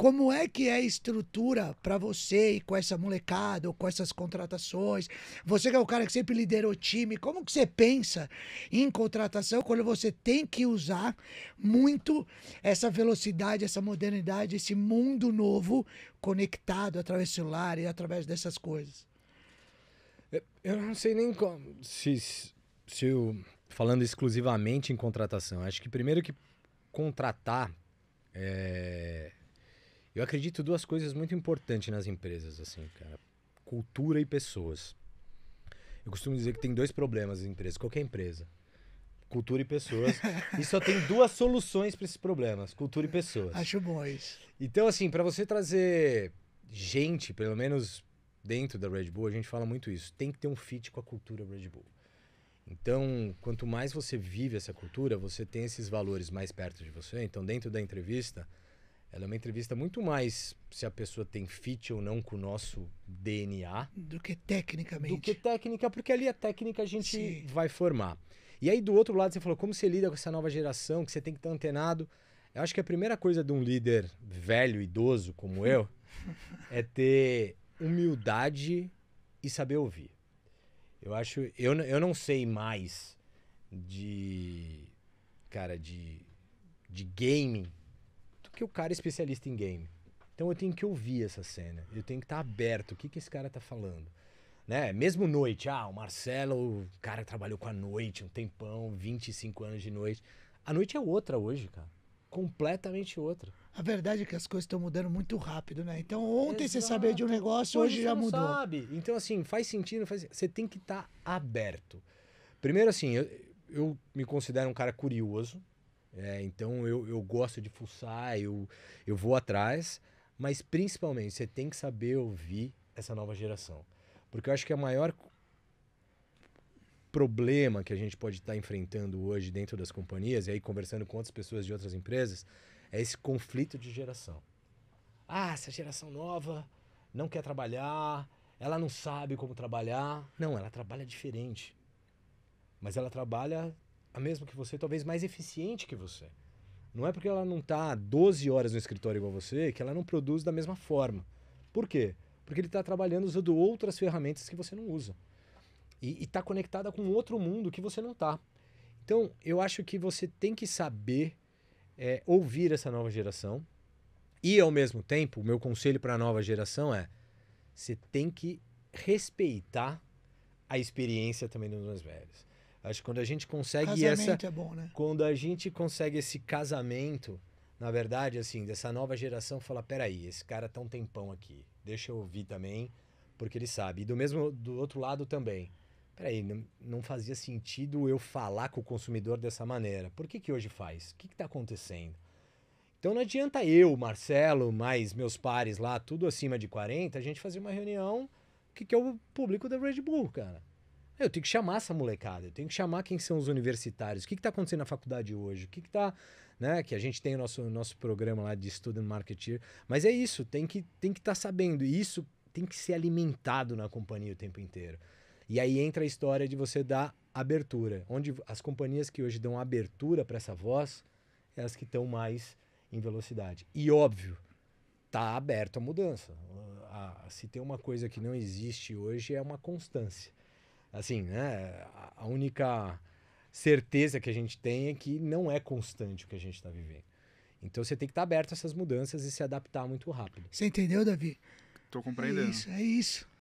Como é que é a estrutura para você e com essa molecada ou com essas contratações? Você que é o cara que sempre liderou o time, como que você pensa em contratação quando você tem que usar muito essa velocidade, essa modernidade, esse mundo novo conectado através do celular e através dessas coisas? É, eu não sei nem como, se, se eu, falando exclusivamente em contratação. Acho que primeiro que contratar é, eu acredito duas coisas muito importantes nas empresas, assim, cara. Cultura e pessoas. Eu costumo dizer que tem dois problemas em empresas, qualquer empresa. Cultura e pessoas. e só tem duas soluções para esses problemas: cultura e pessoas. Acho bom isso. Então, assim, para você trazer gente, pelo menos dentro da Red Bull, a gente fala muito isso. Tem que ter um fit com a cultura Red Bull. Então, quanto mais você vive essa cultura, você tem esses valores mais perto de você. Então, dentro da entrevista, ela é uma entrevista muito mais se a pessoa tem fit ou não com o nosso DNA. Do que tecnicamente. Do que técnica, porque ali a técnica a gente Sim. vai formar. E aí do outro lado você falou, como você lida com essa nova geração, que você tem que estar antenado. Eu acho que a primeira coisa de um líder velho, idoso como eu, é ter humildade e saber ouvir. Eu acho. Eu, eu não sei mais de. Cara, de. De gaming que o cara é especialista em game. Então eu tenho que ouvir essa cena. Eu tenho que estar tá aberto. O que, que esse cara tá falando? Né? Mesmo noite. Ah, o Marcelo, o cara trabalhou com a noite um tempão, 25 anos de noite. A noite é outra hoje, cara. Completamente outra. A verdade é que as coisas estão mudando muito rápido, né? Então, ontem Exato. você sabia de um negócio, hoje, hoje já mudou. sabe. Então, assim, faz sentido. Faz... Você tem que estar tá aberto. Primeiro, assim, eu, eu me considero um cara curioso. É, então eu, eu gosto de fuçar, eu, eu vou atrás, mas principalmente você tem que saber ouvir essa nova geração. Porque eu acho que é o maior problema que a gente pode estar enfrentando hoje dentro das companhias, e aí conversando com outras pessoas de outras empresas, é esse conflito de geração. Ah, essa geração nova não quer trabalhar, ela não sabe como trabalhar. Não, ela trabalha diferente. Mas ela trabalha a mesma que você, talvez mais eficiente que você. Não é porque ela não está 12 horas no escritório igual você que ela não produz da mesma forma. Por quê? Porque ele está trabalhando usando outras ferramentas que você não usa. E está conectada com outro mundo que você não está. Então, eu acho que você tem que saber é, ouvir essa nova geração. E, ao mesmo tempo, o meu conselho para a nova geração é: você tem que respeitar a experiência também dos mais velhos. Acho que quando a gente consegue casamento essa. É bom, né? Quando a gente consegue esse casamento, na verdade, assim, dessa nova geração fala, peraí, esse cara tá um tempão aqui. Deixa eu ouvir também, porque ele sabe. E do mesmo do outro lado também. Peraí, não, não fazia sentido eu falar com o consumidor dessa maneira. Por que, que hoje faz? O que está acontecendo? Então não adianta eu, Marcelo, mais meus pares lá, tudo acima de 40, a gente fazer uma reunião que, que é o público da Red Bull, cara. Eu tenho que chamar essa molecada, eu tenho que chamar quem são os universitários, o que está acontecendo na faculdade hoje, o que está. né? Que a gente tem o nosso, nosso programa lá de Student Marketeer. Mas é isso, tem que estar tem que tá sabendo. E isso tem que ser alimentado na companhia o tempo inteiro. E aí entra a história de você dar abertura. Onde as companhias que hoje dão abertura para essa voz, elas é que estão mais em velocidade. E óbvio, tá aberto à mudança. A, a, se tem uma coisa que não existe hoje é uma constância assim, né? A única certeza que a gente tem é que não é constante o que a gente está vivendo. Então você tem que estar tá aberto a essas mudanças e se adaptar muito rápido. Você entendeu, Davi? Estou compreendendo. É isso, é isso.